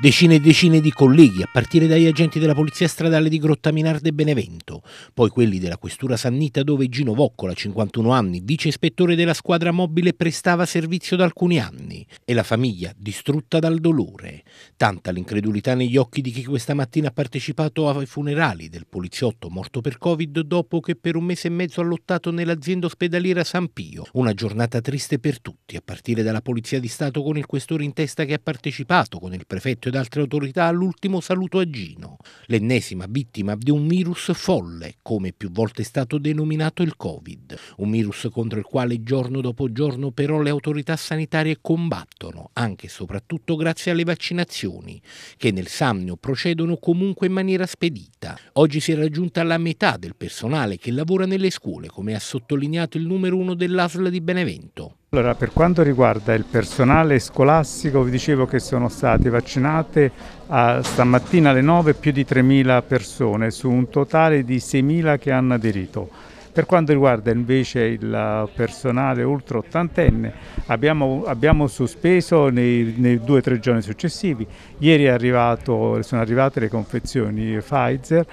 Decine e decine di colleghi, a partire dagli agenti della Polizia Stradale di Grotta Grottaminarde e Benevento, poi quelli della Questura Sannita dove Gino Voccola, 51 anni, vice ispettore della squadra mobile, prestava servizio da alcuni anni, e la famiglia distrutta dal dolore. Tanta l'incredulità negli occhi di chi questa mattina ha partecipato ai funerali del poliziotto morto per Covid dopo che per un mese e mezzo ha lottato nell'azienda ospedaliera San Pio. Una giornata triste per tutti, a partire dalla Polizia di Stato con il questore in testa che ha partecipato con il prefetto prefetto ed altre autorità l'ultimo saluto a Gino, l'ennesima vittima di un virus folle, come più volte è stato denominato il Covid, un virus contro il quale giorno dopo giorno però le autorità sanitarie combattono, anche e soprattutto grazie alle vaccinazioni, che nel Samnio procedono comunque in maniera spedita. Oggi si è raggiunta la metà del personale che lavora nelle scuole, come ha sottolineato il numero uno dell'ASL di Benevento. Allora, per quanto riguarda il personale scolastico, vi dicevo che sono state vaccinate a, stamattina alle 9 più di 3.000 persone su un totale di 6.000 che hanno aderito. Per quanto riguarda invece il personale ultra ottantenne, abbiamo, abbiamo sospeso nei, nei due o tre giorni successivi. Ieri arrivato, sono arrivate le confezioni Pfizer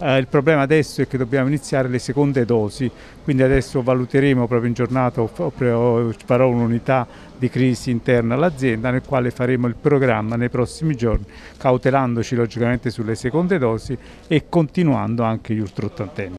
eh, il problema adesso è che dobbiamo iniziare le seconde dosi, quindi adesso valuteremo proprio in giornata, farò un'unità di crisi interna all'azienda nel quale faremo il programma nei prossimi giorni, cautelandoci logicamente sulle seconde dosi e continuando anche gli ultraottantenni.